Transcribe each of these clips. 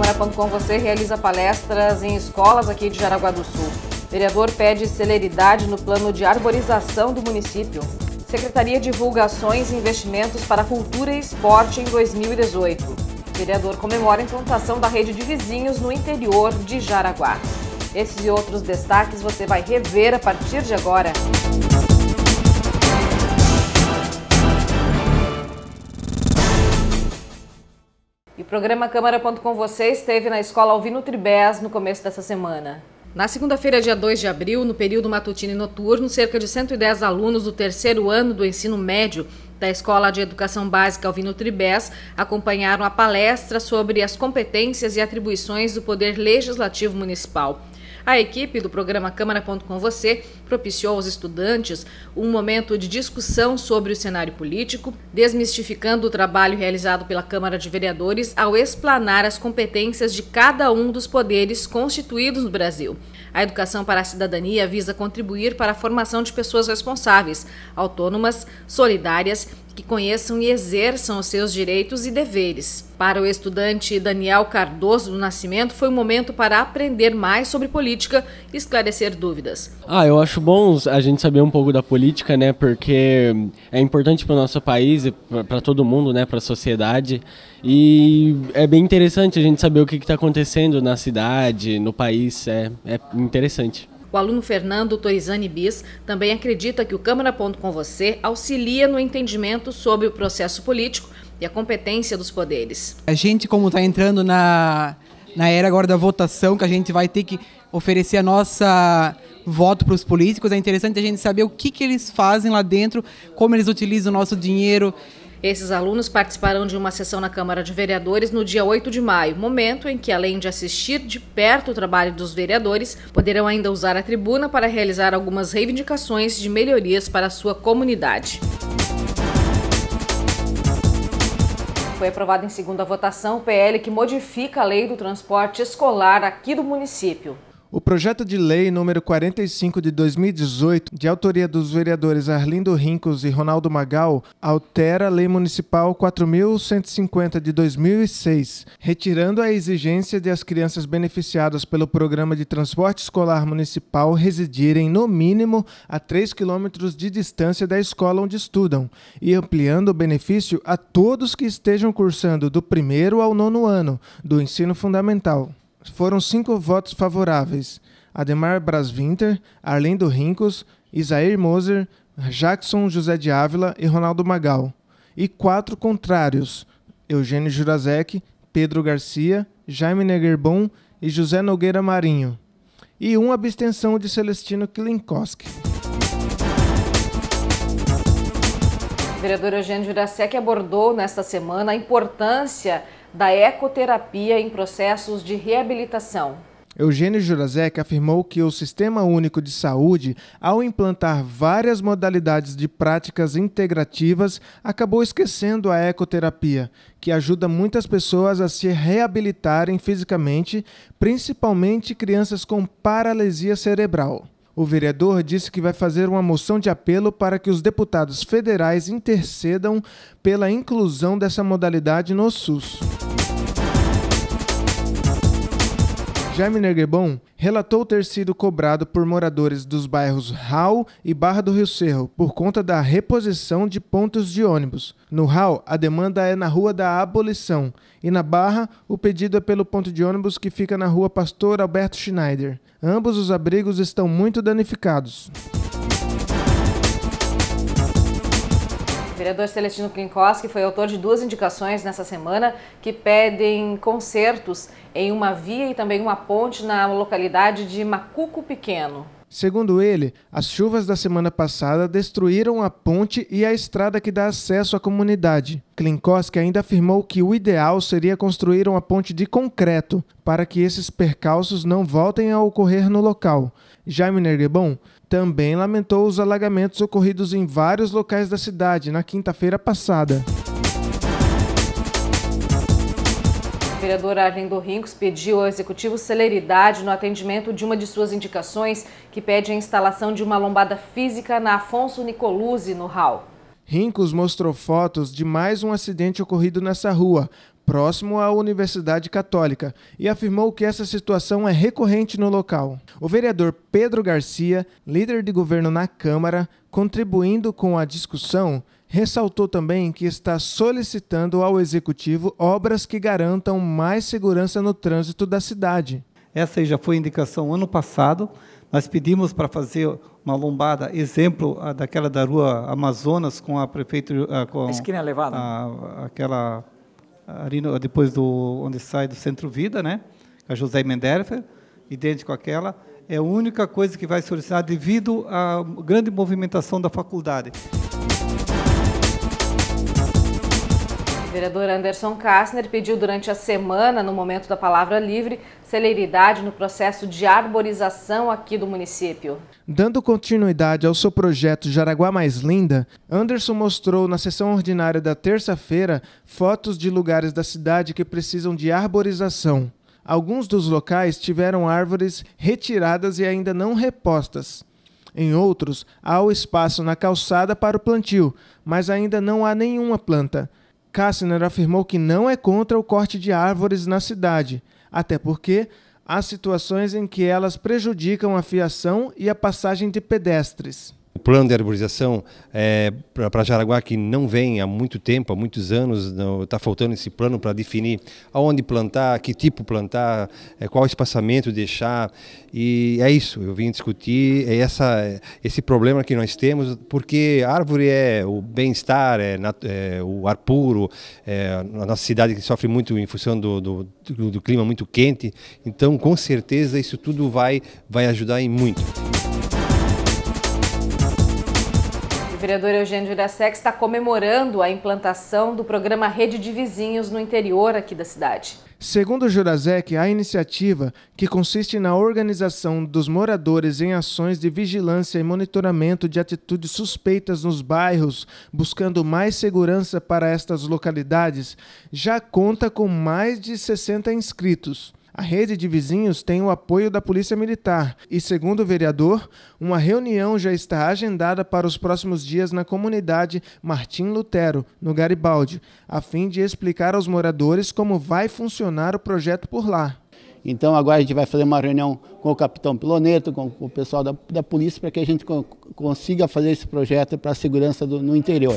Câmara Você realiza palestras em escolas aqui de Jaraguá do Sul. Vereador pede celeridade no plano de arborização do município. Secretaria divulga ações e investimentos para cultura e esporte em 2018. Vereador comemora a implantação da rede de vizinhos no interior de Jaraguá. Esses e outros destaques você vai rever a partir de agora. programa Câmara Ponto com você esteve na escola Alvino Tribés no começo dessa semana. Na segunda-feira, dia 2 de abril, no período matutino e noturno, cerca de 110 alunos do terceiro ano do ensino médio da Escola de Educação Básica Alvino Tribés acompanharam a palestra sobre as competências e atribuições do Poder Legislativo Municipal. A equipe do programa Câmara Ponto com você propiciou aos estudantes um momento de discussão sobre o cenário político, desmistificando o trabalho realizado pela Câmara de Vereadores ao explanar as competências de cada um dos poderes constituídos no Brasil. A educação para a cidadania visa contribuir para a formação de pessoas responsáveis, autônomas, solidárias que conheçam e exerçam os seus direitos e deveres. Para o estudante Daniel Cardoso do Nascimento, foi um momento para aprender mais sobre política e esclarecer dúvidas. Ah, eu acho acho bom a gente saber um pouco da política, né? Porque é importante para o nosso país e para todo mundo, né? Para a sociedade. E é bem interessante a gente saber o que está acontecendo na cidade, no país. É, é interessante. O aluno Fernando Torizani Bis também acredita que o Câmara Ponto com Você auxilia no entendimento sobre o processo político e a competência dos poderes. A gente, como está entrando na, na era agora da votação, que a gente vai ter que oferecer a nossa voto para os políticos. É interessante a gente saber o que, que eles fazem lá dentro, como eles utilizam o nosso dinheiro. Esses alunos participarão de uma sessão na Câmara de Vereadores no dia 8 de maio, momento em que, além de assistir de perto o trabalho dos vereadores, poderão ainda usar a tribuna para realizar algumas reivindicações de melhorias para a sua comunidade. Foi aprovado em segunda votação o PL que modifica a lei do transporte escolar aqui do município. O projeto de lei número 45 de 2018, de autoria dos vereadores Arlindo Rincos e Ronaldo Magal, altera a Lei Municipal 4150 de 2006, retirando a exigência de as crianças beneficiadas pelo programa de transporte escolar municipal residirem no mínimo a 3 quilômetros de distância da escola onde estudam e ampliando o benefício a todos que estejam cursando do primeiro ao nono ano do ensino fundamental foram cinco votos favoráveis: Ademar Braswinter, Arlindo Rincos, Isair Moser, Jackson José de Ávila e Ronaldo Magal. E quatro contrários: Eugênio Jurasek, Pedro Garcia, Jaime Negerbon e José Nogueira Marinho. E uma abstenção de Celestino Klinkowski. Vereador Eugênio Jurasek abordou nesta semana a importância da ecoterapia em processos de reabilitação. Eugênio Jurasek afirmou que o Sistema Único de Saúde, ao implantar várias modalidades de práticas integrativas, acabou esquecendo a ecoterapia, que ajuda muitas pessoas a se reabilitarem fisicamente, principalmente crianças com paralisia cerebral. O vereador disse que vai fazer uma moção de apelo para que os deputados federais intercedam pela inclusão dessa modalidade no SUS. Jaime Nergebon relatou ter sido cobrado por moradores dos bairros Hal e Barra do Rio Cerro por conta da reposição de pontos de ônibus. No Hal, a demanda é na Rua da Abolição e na Barra, o pedido é pelo ponto de ônibus que fica na Rua Pastor Alberto Schneider. Ambos os abrigos estão muito danificados. vereador Celestino Klinkowski foi autor de duas indicações nessa semana que pedem consertos em uma via e também uma ponte na localidade de Macuco Pequeno. Segundo ele, as chuvas da semana passada destruíram a ponte e a estrada que dá acesso à comunidade. Klinkowski ainda afirmou que o ideal seria construir uma ponte de concreto para que esses percalços não voltem a ocorrer no local. Jaime Nergebon também lamentou os alagamentos ocorridos em vários locais da cidade na quinta-feira passada. A vereadora Arlindo Rincos pediu ao executivo celeridade no atendimento de uma de suas indicações, que pede a instalação de uma lombada física na Afonso Nicoluzzi, no RAL. Rincos mostrou fotos de mais um acidente ocorrido nessa rua, próximo à Universidade Católica, e afirmou que essa situação é recorrente no local. O vereador Pedro Garcia, líder de governo na Câmara, contribuindo com a discussão, ressaltou também que está solicitando ao executivo obras que garantam mais segurança no trânsito da cidade. Essa aí já foi indicação ano passado. Nós pedimos para fazer uma lombada, exemplo daquela da rua Amazonas com a prefeitura. Ah, com a esquina é levada. A, aquela ali no, depois do onde sai do Centro Vida, né? A José Menderfer, idêntico àquela, é a única coisa que vai solucionar devido à grande movimentação da faculdade. Vereador Anderson Kastner pediu durante a semana, no momento da palavra livre, celeridade no processo de arborização aqui do município. Dando continuidade ao seu projeto Jaraguá Mais Linda, Anderson mostrou na sessão ordinária da terça-feira fotos de lugares da cidade que precisam de arborização. Alguns dos locais tiveram árvores retiradas e ainda não repostas. Em outros, há o espaço na calçada para o plantio, mas ainda não há nenhuma planta. Kassner afirmou que não é contra o corte de árvores na cidade, até porque há situações em que elas prejudicam a fiação e a passagem de pedestres. O plano de arborização é, para Jaraguá que não vem há muito tempo, há muitos anos, está faltando esse plano para definir aonde plantar, que tipo plantar, é, qual espaçamento deixar. E é isso, eu vim discutir é essa, é, esse problema que nós temos, porque árvore é o bem-estar, é, é, o ar puro, é, a nossa cidade que sofre muito em função do, do, do, do clima muito quente. Então, com certeza, isso tudo vai, vai ajudar em muito. vereador Eugênio Irassec está comemorando a implantação do programa Rede de Vizinhos no interior aqui da cidade. Segundo o Jurasec, a iniciativa, que consiste na organização dos moradores em ações de vigilância e monitoramento de atitudes suspeitas nos bairros, buscando mais segurança para estas localidades, já conta com mais de 60 inscritos. A rede de vizinhos tem o apoio da Polícia Militar e, segundo o vereador, uma reunião já está agendada para os próximos dias na comunidade Martim Lutero, no Garibaldi, a fim de explicar aos moradores como vai funcionar o projeto por lá. Então agora a gente vai fazer uma reunião com o capitão Piloneto, com o pessoal da, da polícia, para que a gente consiga fazer esse projeto para a segurança do, no interior.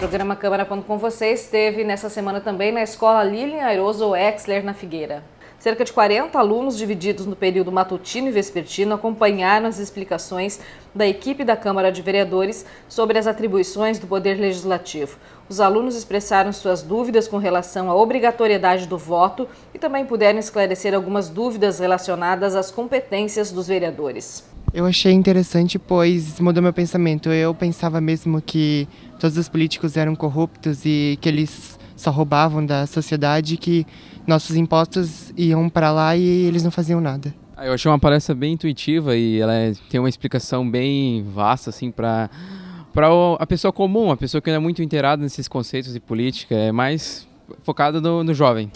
programa Câmara Quando Com Vocês teve nessa semana também na escola Lilian Airoso Exler na Figueira. Cerca de 40 alunos divididos no período matutino e vespertino acompanharam as explicações da equipe da Câmara de Vereadores sobre as atribuições do Poder Legislativo. Os alunos expressaram suas dúvidas com relação à obrigatoriedade do voto e também puderam esclarecer algumas dúvidas relacionadas às competências dos vereadores. Eu achei interessante, pois mudou meu pensamento. Eu pensava mesmo que todos os políticos eram corruptos e que eles só roubavam da sociedade, que nossos impostos iam para lá e eles não faziam nada. Ah, eu achei uma palestra bem intuitiva e ela é, tem uma explicação bem vasta assim para para a pessoa comum, a pessoa que não é muito inteirada nesses conceitos de política, é mais focada no, no jovem.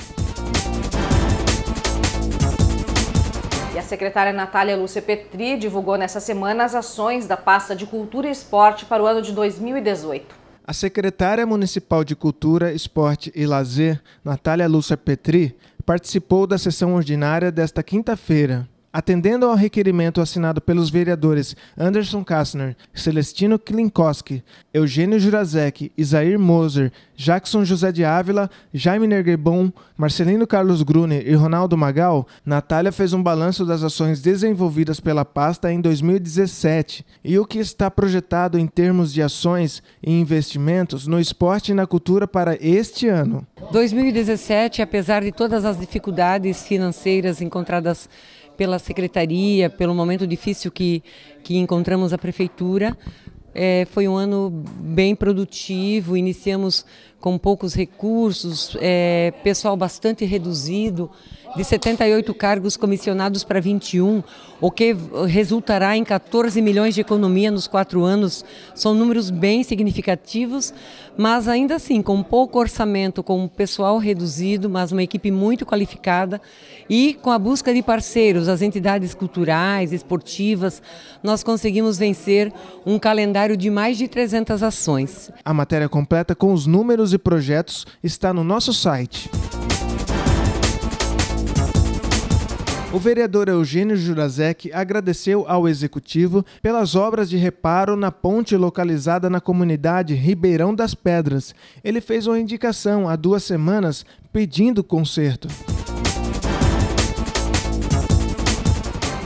secretária Natália Lúcia Petri divulgou nessa semana as ações da pasta de Cultura e Esporte para o ano de 2018. A secretária municipal de Cultura, Esporte e Lazer, Natália Lúcia Petri, participou da sessão ordinária desta quinta-feira. Atendendo ao requerimento assinado pelos vereadores Anderson Kastner, Celestino Klinkowski, Eugênio Jurazek, Isair Moser, Jackson José de Ávila, Jaime Nergebon, Marcelino Carlos Gruner e Ronaldo Magal, Natália fez um balanço das ações desenvolvidas pela pasta em 2017 e o que está projetado em termos de ações e investimentos no esporte e na cultura para este ano. 2017, apesar de todas as dificuldades financeiras encontradas pela secretaria, pelo momento difícil que, que encontramos a prefeitura. É, foi um ano bem produtivo, iniciamos com poucos recursos, é, pessoal bastante reduzido, de 78 cargos comissionados para 21, o que resultará em 14 milhões de economia nos quatro anos. São números bem significativos, mas ainda assim, com pouco orçamento, com pessoal reduzido, mas uma equipe muito qualificada e com a busca de parceiros, as entidades culturais, esportivas, nós conseguimos vencer um calendário de mais de 300 ações. A matéria completa com os números e projetos está no nosso site. O vereador Eugênio Jurasek agradeceu ao executivo pelas obras de reparo na ponte localizada na comunidade Ribeirão das Pedras. Ele fez uma indicação há duas semanas pedindo conserto.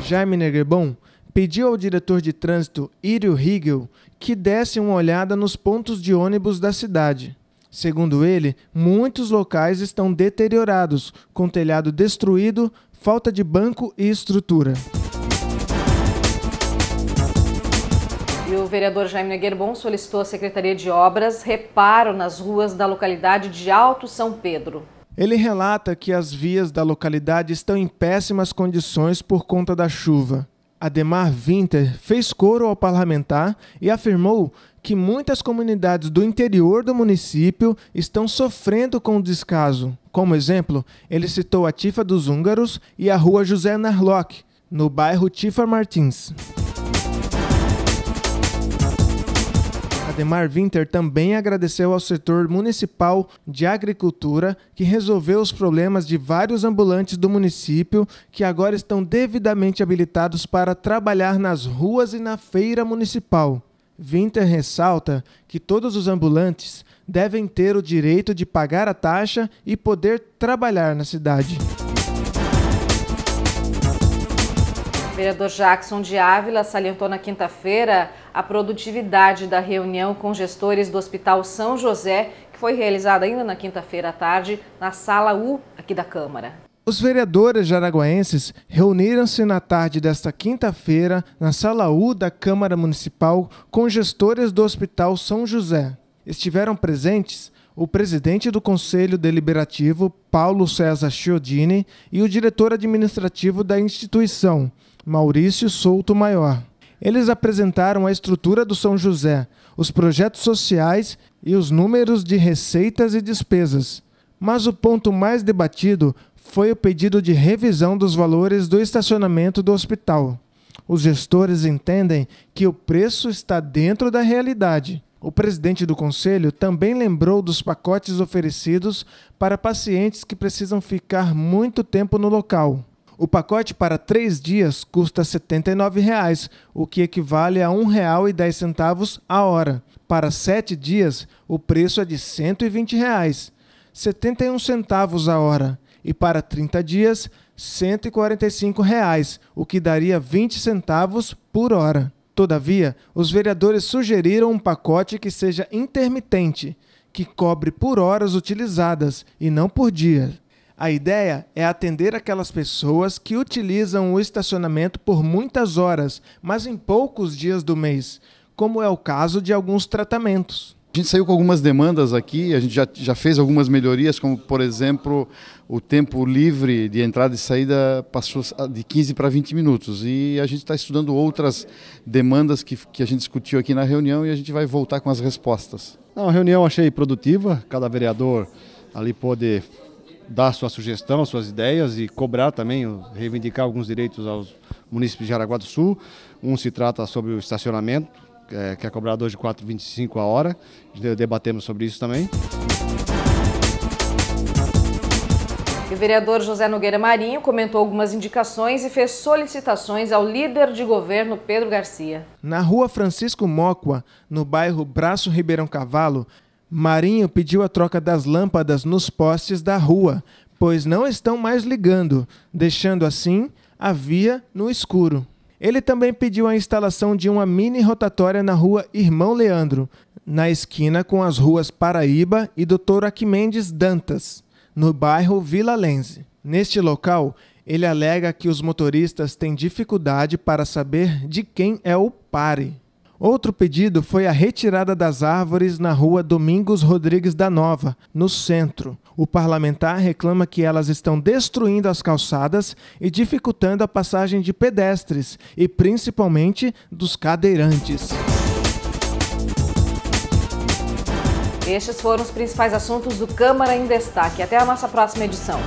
Jaime Negrebon pediu ao diretor de trânsito Írio Riegel que desse uma olhada nos pontos de ônibus da cidade. Segundo ele, muitos locais estão deteriorados, com telhado destruído, falta de banco e estrutura. E o vereador Jaime Neguerbon solicitou à Secretaria de Obras reparo nas ruas da localidade de Alto São Pedro. Ele relata que as vias da localidade estão em péssimas condições por conta da chuva. Ademar Winter fez coro ao parlamentar e afirmou que muitas comunidades do interior do município estão sofrendo com o descaso. Como exemplo, ele citou a Tifa dos Húngaros e a Rua José Narlock, no bairro Tifa Martins. Ademar Winter também agradeceu ao setor municipal de agricultura que resolveu os problemas de vários ambulantes do município que agora estão devidamente habilitados para trabalhar nas ruas e na feira municipal. Winter ressalta que todos os ambulantes devem ter o direito de pagar a taxa e poder trabalhar na cidade. O vereador Jackson de Ávila salientou na quinta-feira a produtividade da reunião com gestores do Hospital São José, que foi realizada ainda na quinta-feira à tarde na Sala U aqui da Câmara. Os vereadores jaraguenses reuniram-se na tarde desta quinta-feira na Sala U da Câmara Municipal com gestores do Hospital São José. Estiveram presentes o presidente do Conselho Deliberativo, Paulo César Chiodini, e o diretor administrativo da instituição, Maurício Souto Maior. Eles apresentaram a estrutura do São José, os projetos sociais e os números de receitas e despesas. Mas o ponto mais debatido foi o pedido de revisão dos valores do estacionamento do hospital. Os gestores entendem que o preço está dentro da realidade. O presidente do conselho também lembrou dos pacotes oferecidos para pacientes que precisam ficar muito tempo no local. O pacote para três dias custa R$ 79,00, o que equivale a R$ 1,10 a hora. Para sete dias, o preço é de R$ 120,00, 71 centavos a hora e para 30 dias R$ 145, reais, o que daria 20 centavos por hora. Todavia, os vereadores sugeriram um pacote que seja intermitente, que cobre por horas utilizadas e não por dia. A ideia é atender aquelas pessoas que utilizam o estacionamento por muitas horas, mas em poucos dias do mês, como é o caso de alguns tratamentos. A gente saiu com algumas demandas aqui, a gente já, já fez algumas melhorias, como por exemplo, o tempo livre de entrada e saída passou de 15 para 20 minutos. E a gente está estudando outras demandas que, que a gente discutiu aqui na reunião e a gente vai voltar com as respostas. Não, a reunião achei produtiva, cada vereador ali pôde dar sua sugestão, suas ideias e cobrar também, reivindicar alguns direitos aos municípios de Jaraguá do Sul. Um se trata sobre o estacionamento, é, que é cobrado hoje 4,25 a hora. Debatemos sobre isso também. o vereador José Nogueira Marinho comentou algumas indicações e fez solicitações ao líder de governo Pedro Garcia. Na rua Francisco Mocua, no bairro Braço Ribeirão Cavalo, Marinho pediu a troca das lâmpadas nos postes da rua, pois não estão mais ligando, deixando assim a via no escuro. Ele também pediu a instalação de uma mini rotatória na rua Irmão Leandro, na esquina com as ruas Paraíba e Doutor Aquimendes Dantas, no bairro Vila Lense. Neste local, ele alega que os motoristas têm dificuldade para saber de quem é o pare. Outro pedido foi a retirada das árvores na rua Domingos Rodrigues da Nova, no centro. O parlamentar reclama que elas estão destruindo as calçadas e dificultando a passagem de pedestres e principalmente dos cadeirantes. Estes foram os principais assuntos do Câmara em Destaque. Até a nossa próxima edição.